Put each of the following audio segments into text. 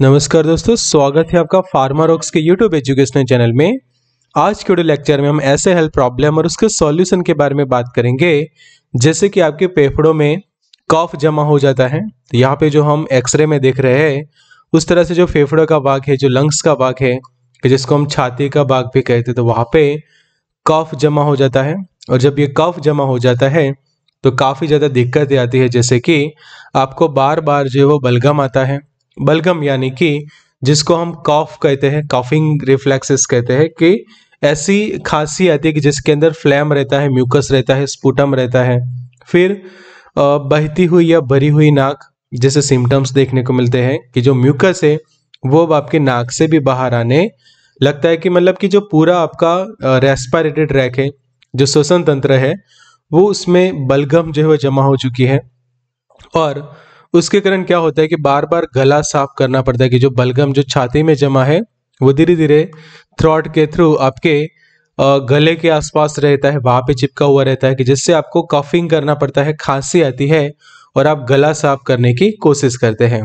नमस्कार दोस्तों स्वागत है आपका फार्मा रॉक्स के यूट्यूब एजुकेशनल चैनल में आज के लेक्चर में हम ऐसे हेल्थ प्रॉब्लम और उसके सॉल्यूशन के बारे में बात करेंगे जैसे कि आपके फेफड़ों में कफ जमा हो जाता है तो यहाँ पे जो हम एक्सरे में देख रहे हैं उस तरह से जो फेफड़ों का बाघ है जो लंग्स का बाघ है जिसको हम छाती का बाघ भी कहते तो वहाँ पे कफ जमा हो जाता है और जब ये कफ जमा हो जाता है तो काफ़ी ज़्यादा दिक्कत आती है जैसे कि आपको बार बार जो है वो बलगम आता है बलगम यानी कि जिसको हम कॉफ कहते हैं कॉफिंग रिफ्लेक्सेस कहते हैं कि ऐसी खांसी आती है कि जिसके अंदर फ्लैम रहता है म्यूकस रहता है स्पूटम रहता है फिर बहती हुई या भरी हुई नाक जैसे सिम्टम्स देखने को मिलते हैं कि जो म्यूकस है वो अब आपके नाक से भी बाहर आने लगता है कि मतलब कि जो पूरा आपका रेस्पायरेटरी ट्रैक है जो श्वसन तंत्र है वो उसमें बलगम जो है वो जमा हो चुकी है और उसके कारण क्या होता है कि बार बार गला साफ करना पड़ता है कि जो बलगम जो छाती में जमा है वो धीरे धीरे थ्रॉट के थ्रू आपके गले के आसपास रहता है वहां पे चिपका हुआ रहता है कि जिससे आपको कफिंग करना पड़ता है खांसी आती है और आप गला साफ करने की कोशिश करते हैं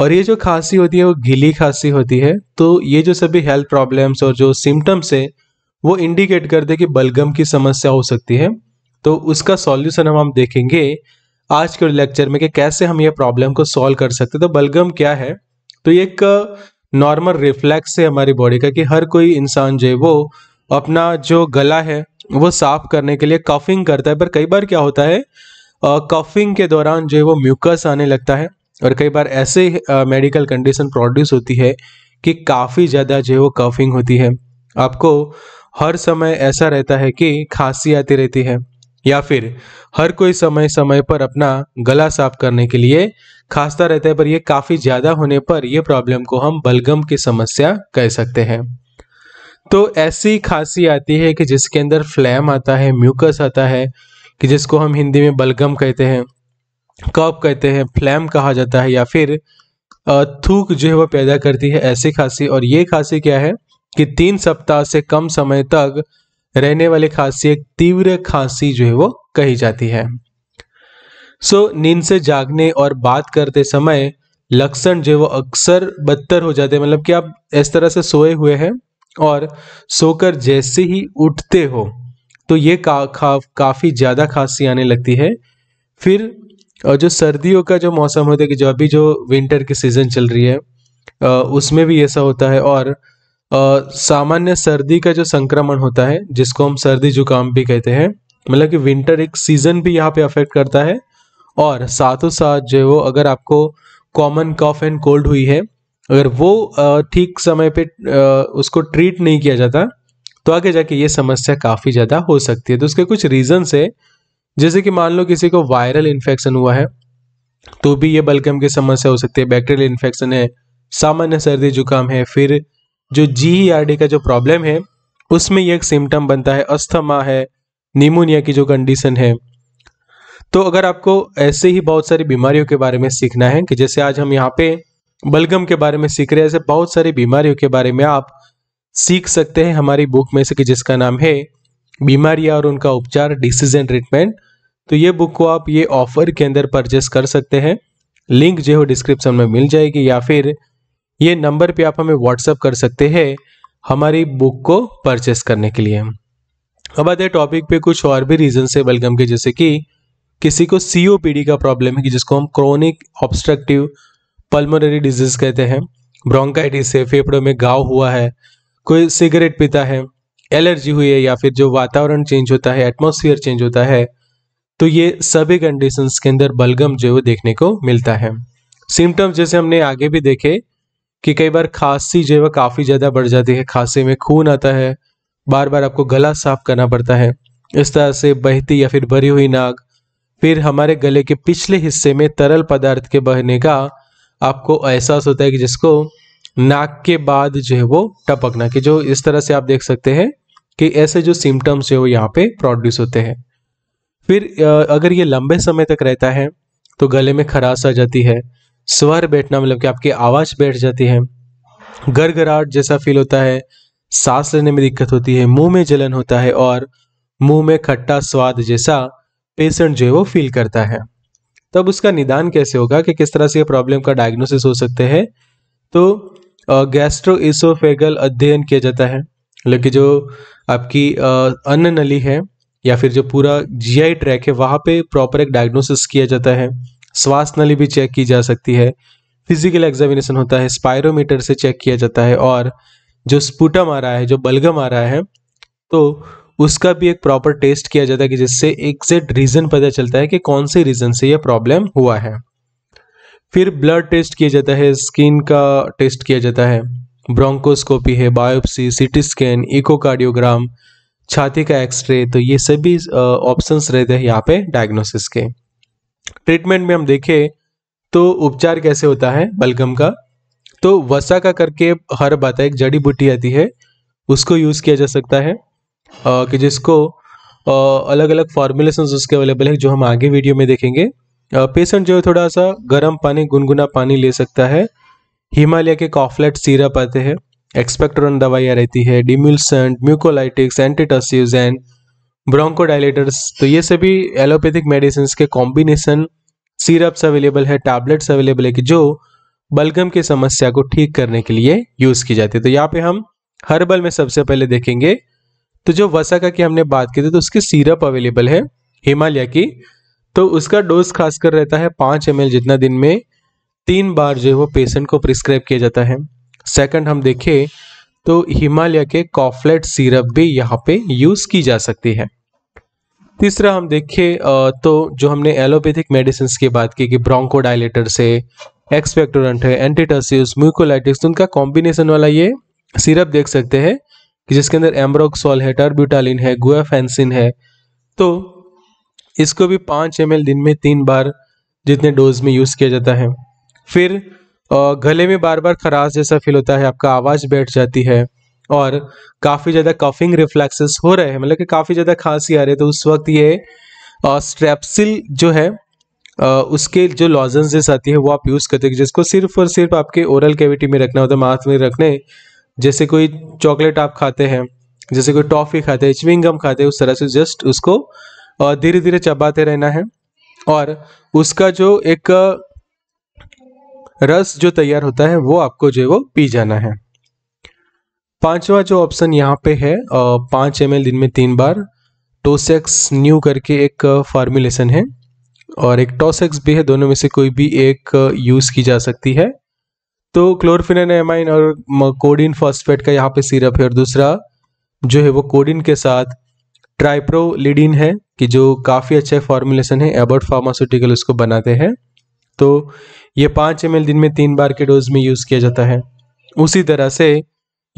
और ये जो खांसी होती है वो गीली खांसी होती है तो ये जो सभी हेल्थ प्रॉब्लम्स और जो सिम्टम्स है वो इंडिकेट करते हैं कि बलगम की समस्या हो सकती है तो उसका सॉल्यूशन हम हम देखेंगे आज के लेक्चर में कि कैसे हम ये प्रॉब्लम को सॉल्व कर सकते तो बलगम क्या है तो ये एक नॉर्मल रिफ्लेक्स है हमारी बॉडी का कि हर कोई इंसान जो है वो अपना जो गला है वो साफ करने के लिए कफिंग करता है पर कई बार क्या होता है कफिंग के दौरान जो है वो म्यूकस आने लगता है और कई बार ऐसे मेडिकल कंडीशन प्रोड्यूस होती है कि काफ़ी ज़्यादा जो है वो कफिंग होती है आपको हर समय ऐसा रहता है कि खांसी आती रहती है या फिर हर कोई समय समय पर अपना गला साफ करने के लिए खांसता रहता है पर यह काफ़ी ज़्यादा होने पर यह प्रॉब्लम को हम बलगम की समस्या कह सकते हैं तो ऐसी खांसी आती है कि जिसके अंदर फ्लैम आता है म्यूकस आता है कि जिसको हम हिंदी में बलगम कहते हैं कप कहते हैं फ्लैम कहा जाता है या फिर थूक जो है वह पैदा करती है ऐसी खांसी और ये खांसी क्या है कि तीन सप्ताह से कम समय तक रहने वाली खांसी एक तीव्र खांसी जो है वो कही जाती है सो so, नींद से जागने और बात करते समय लक्षण जो है वो अक्सर बदतर हो जाते हैं मतलब कि आप इस तरह से सोए हुए हैं और सोकर जैसे ही उठते हो तो ये का, का, काफ़ी ज़्यादा खांसी आने लगती है फिर और जो सर्दियों का जो मौसम होता है कि जो अभी जो विंटर की सीज़न चल रही है उसमें भी ऐसा होता है और सामान्य सर्दी का जो संक्रमण होता है जिसको हम सर्दी जुकाम भी कहते हैं मतलब कि विंटर एक सीजन भी यहाँ पे अफेक्ट करता है और साथों साथ जो वो अगर आपको कॉमन कॉफ एंड कोल्ड हुई है अगर वो ठीक समय पे उसको ट्रीट नहीं किया जाता तो आगे जाके ये समस्या काफ़ी ज़्यादा हो सकती है तो उसके कुछ रीजन्स है जैसे कि मान लो किसी को वायरल इन्फेक्शन हुआ है तो भी ये बल्कि की समस्या हो सकती है बैक्टीरियल इन्फेक्शन है सामान्य सर्दी जुकाम है फिर जो जी e का जो प्रॉब्लम है उसमें ये एक सिम्टम बनता है अस्थमा है निमोनिया की जो कंडीशन है तो अगर आपको ऐसे ही बहुत सारी बीमारियों के बारे में सीखना है कि जैसे आज हम यहाँ पे बलगम के बारे में सीख रहे हैं ऐसे बहुत सारी बीमारियों के बारे में आप सीख सकते हैं हमारी बुक में से कि जिसका नाम है बीमारियाँ और उनका उपचार डिसीज एंड ट्रीटमेंट तो ये बुक को आप ये ऑफर के अंदर परचेस कर सकते हैं लिंक जो है डिस्क्रिप्शन में मिल जाएगी या फिर ये नंबर पे आप हमें व्हाट्सअप कर सकते हैं हमारी बुक को परचेस करने के लिए अब आते हैं टॉपिक पे कुछ और भी रीजन है बलगम के जैसे कि किसी को सीओपीडी का प्रॉब्लम है कि जिसको हम क्रोनिक ऑब्स्ट्रक्टिव पल्मोनरी डिजीज कहते हैं ब्रोंकाइटिस है फेफड़ों में गाव हुआ है कोई सिगरेट पीता है एलर्जी हुई है या फिर जो वातावरण चेंज होता है एटमोसफियर चेंज होता है तो ये सभी कंडीशंस के अंदर बलगम जो है वो देखने को मिलता है सिम्टम्स जैसे हमने आगे भी देखे कि कई बार खांसी जो है काफ़ी ज़्यादा बढ़ जाती है खांसी में खून आता है बार बार आपको गला साफ करना पड़ता है इस तरह से बहती या फिर भरी हुई नाक फिर हमारे गले के पिछले हिस्से में तरल पदार्थ के बहने का आपको एहसास होता है कि जिसको नाक के बाद जो है वो टपकना कि जो इस तरह से आप देख सकते हैं कि ऐसे जो सिम्टम्स है वो यहाँ पे प्रोड्यूस होते हैं फिर अगर ये लंबे समय तक रहता है तो गले में खराश आ जाती है स्वर बैठना मतलब कि आपकी आवाज़ बैठ जाती है गड़गड़ाहट जैसा फील होता है सांस लेने में दिक्कत होती है मुंह में जलन होता है और मुंह में खट्टा स्वाद जैसा पेशेंट जो है वो फील करता है तब उसका निदान कैसे होगा कि किस तरह से ये प्रॉब्लम का डायग्नोसिस हो सकते हैं तो गैस्ट्रो इसोफेगल अध्ययन किया जाता है मतलब कि जो आपकी अन्न नली है या फिर जो पूरा जीआई ट्रैक है वहां पे प्रॉपर एक डायग्नोसिस किया जाता है श्वास नली भी चेक की जा सकती है फिजिकल एग्जामिनेशन होता है स्पायरोमीटर से चेक किया जाता है और जो स्पूटम आ रहा है जो बलगम आ रहा है तो उसका भी एक प्रॉपर टेस्ट किया जाता है कि जिससे एग्जैक्ट रीज़न पता चलता है कि कौन से रीज़न से यह प्रॉब्लम हुआ है फिर ब्लड टेस्ट किया जाता है स्किन का टेस्ट किया जाता है ब्रोंकोस्कोपी है बायोप्सी सिटी स्कैन इकोकार्डियोग्राम छाती का एक्सरे तो ये सभी ऑप्शंस रहते हैं यहाँ पे डायग्नोसिस के ट्रीटमेंट में हम देखें तो उपचार कैसे होता है बलगम का तो वसा का करके हर आता है एक जड़ी बूटी आती है उसको यूज़ किया जा सकता है आ, कि जिसको आ, अलग अलग फॉर्मुलेशन उसके अवेलेबल है जो हम आगे वीडियो में देखेंगे पेशेंट जो है थोड़ा सा गर्म पानी गुनगुना पानी ले सकता है हिमालय के कॉफलेट सीरप आते हैं एक्सपेक्टोरन दवाइयाँ रहती है demulcent mucolytics antitussive and bronchodilators तो ये सभी एलोपैथिक मेडिसिन के कॉम्बिनेशन सिरप्स अवेलेबल है टैबलेट्स अवेलेबल है कि जो बलगम की समस्या को ठीक करने के लिए यूज़ की जाती है तो यहाँ पे हम हर्बल में सबसे पहले देखेंगे तो जो वसाका की हमने बात की थी तो उसकी सिरप अवेलेबल है हिमालय की तो उसका डोज खासकर रहता है पाँच एम जितना दिन में तीन बार जो है वो पेशेंट को प्रिस्क्राइब किया जाता है सेकंड हम देखें तो हिमालय के कॉफलेट सिरप भी यहाँ पे यूज़ की जा सकती है तीसरा हम देखें तो जो हमने एलोपैथिक मेडिसिन की बात की कि ब्रोंकोडाइलेटर से एक्सपेक्टोरेंट है एंटीटसिस म्यूकोलाइटिक्स तो उनका कॉम्बिनेशन वाला ये सिरप देख सकते हैं कि जिसके अंदर एम्ब्रोक्सोल है टर्ब्यूटालिन है गुएफेंसिन है तो इसको भी पांच एम दिन में तीन बार जितने डोज में यूज़ किया जाता है फिर गले में बार बार खराश जैसा फील होता है आपका आवाज़ बैठ जाती है और काफ़ी ज़्यादा कफिंग रिफ्लेक्सेस हो रहे हैं मतलब कि काफ़ी ज़्यादा खांसी आ रही है तो उस वक्त ये स्ट्रेप्सिल जो है आ, उसके जो लॉजेंस आती है वो आप यूज़ करते हैं जिसको सिर्फ और सिर्फ आपके ओरल कैविटी में रखना होता है माथ में रखने जैसे कोई चॉकलेट आप खाते हैं जैसे कोई टॉफ़ी खाते हैं चिविंगम खाते हैं उस तरह से जस्ट उसको धीरे धीरे चबाते रहना है और उसका जो एक रस जो तैयार होता है वो आपको जो है वो पी जाना है पांचवा जो ऑप्शन यहाँ पे है पाँच एम दिन में तीन बार टोसेक्स न्यू करके एक फार्मूलेशन है और एक टोसेक्स भी है दोनों में से कोई भी एक यूज़ की जा सकती है तो एमाइन और कोडिन फॉस्फेट का यहाँ पे सिरप है और दूसरा जो है वो कोडिन के साथ ट्राइप्रोलिडिन है कि जो काफ़ी अच्छा फॉर्मुलेशन है एबर्ट फार्मास्यूटिकल उसको बनाते हैं तो ये पाँच एम दिन में तीन बार के डोज में यूज़ किया जाता है उसी तरह से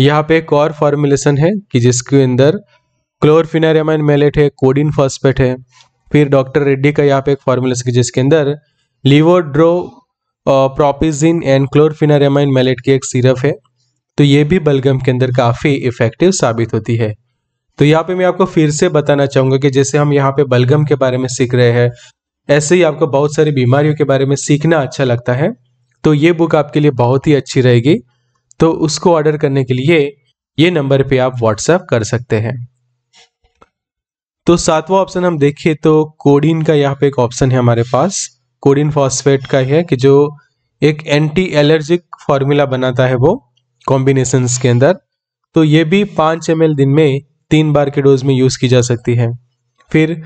यहाँ पे एक और फॉर्मुलेशन है कि जिसके अंदर क्लोरफिनारामाइन मेलेट है कोडिन फॉस्पेट है फिर डॉक्टर रेड्डी का यहाँ पे एक फॉर्मुलेशन जिसके अंदर लिवोड्रो प्रोपिजिन एंड क्लोरफिनारामाइन मेलेट की एक सिरप है तो ये भी बलगम के अंदर काफ़ी इफेक्टिव साबित होती है तो यहाँ पे मैं आपको फिर से बताना चाहूँगा कि जैसे हम यहाँ पे बलगम के बारे में सीख रहे हैं ऐसे ही आपको बहुत सारी बीमारियों के बारे में सीखना अच्छा लगता है तो ये बुक आपके लिए बहुत ही अच्छी रहेगी तो उसको ऑर्डर करने के लिए ये नंबर पे आप व्हाट्सएप कर सकते हैं तो सातवां ऑप्शन हम देखें तो कोडिन का यहाँ पे एक ऑप्शन है हमारे पास कोडिन फॉस्फेट का है कि जो एक एंटी एलर्जिक फॉर्मूला बनाता है वो कॉम्बिनेशन के अंदर तो ये भी पांच एम दिन में तीन बार के डोज में यूज़ की जा सकती है फिर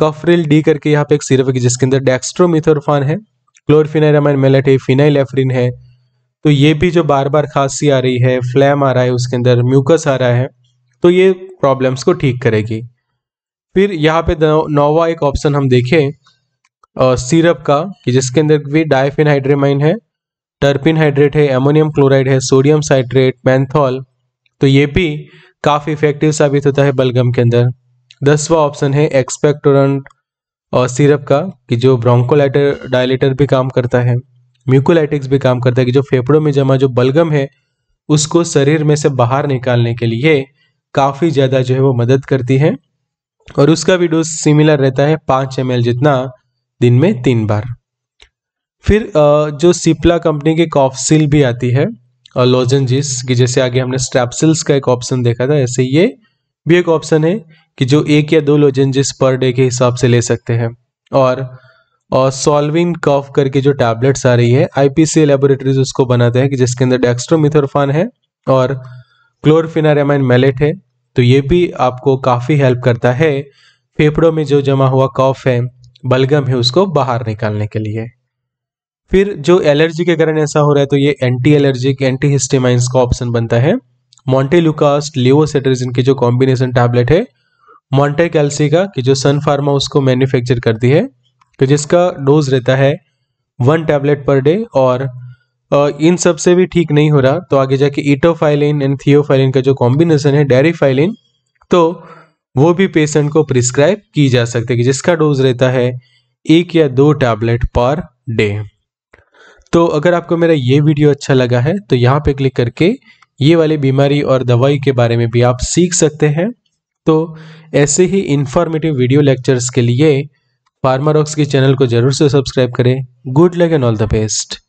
कफरिल डी करके यहाँ पे एक सिरप है जिसके अंदर डेक्स्ट्रोमिथोरफान है क्लोरफिन मेलेट है फिनाइल एफरिन है तो ये भी जो बार बार खांसी आ रही है फ्लैम आ रहा है उसके अंदर म्यूकस आ रहा है तो ये प्रॉब्लम्स को ठीक करेगी फिर यहाँ पे नोवा एक ऑप्शन हम देखें सिरप का कि जिसके अंदर भी डायफिन हाइड्रेमाइन है टर्पिन हाइड्रेट है एमोनियम क्लोराइड है सोडियम साइड्रेट मैंथॉल तो ये भी काफ़ी इफेक्टिव साबित होता है बलगम के अंदर दसवा ऑप्शन है एक्सपेक्टोरेंट और सिरप का कि जो ब्रोंकोलाइटर डायलेटर भी काम करता है म्यूकोलाइटिक्स भी काम करता है कि जो फेफड़ों में जमा जो बलगम है उसको शरीर में से बाहर निकालने के लिए काफ़ी ज़्यादा जो है वो मदद करती है और उसका भी डोज सिमिलर रहता है पाँच एम जितना दिन में तीन बार फिर जो सिप्ला कंपनी की कॉफसिल भी आती है और लोजनजिस की जैसे आगे हमने स्ट्रैपसिल्स का एक ऑप्शन देखा था ऐसे ये भी एक ऑप्शन है कि जो एक या दो लोजेंजेस पर डे के हिसाब से ले सकते हैं और और सॉल्विन कफ करके जो टैबलेट्स आ रही है आईपीसी लेबोरेटरीज उसको बनाते हैं कि जिसके अंदर डेक्स्ट्रोमिथोरफान है और क्लोरफिनारेमाइन मेलेट है तो ये भी आपको काफ़ी हेल्प करता है फेफड़ों में जो जमा हुआ कफ है बलगम है उसको बाहर निकालने के लिए फिर जो एलर्जी के कारण ऐसा हो रहा है तो ये एंटी एलर्जिक एंटी हिस्टेमाइंस का ऑप्शन बनता है मॉन्टेलुकास्ट लिवोसेटर्जिन के जो कॉम्बिनेशन टैबलेट है मॉन्टे कैल्सी का कि जो सन फार्मा उसको मैन्युफैक्चर करती है कि जिसका डोज रहता है वन टैबलेट पर डे और इन सब से भी ठीक नहीं हो रहा तो आगे जाके ईटोफाइलिन एंड थियोफाइलिन का जो कॉम्बिनेशन है डेरीफाइलिन तो वो भी पेशेंट को प्रिस्क्राइब की जा सकती है जिसका डोज रहता है एक या दो टैबलेट पर डे तो अगर आपको मेरा ये वीडियो अच्छा लगा है तो यहाँ पे क्लिक करके ये वाली बीमारी और दवाई के बारे में भी आप सीख सकते हैं तो ऐसे ही इन्फॉर्मेटिव वीडियो लेक्चर्स के लिए फार्मारॉक्स के चैनल को जरूर से सब्सक्राइब करें good luck and all the best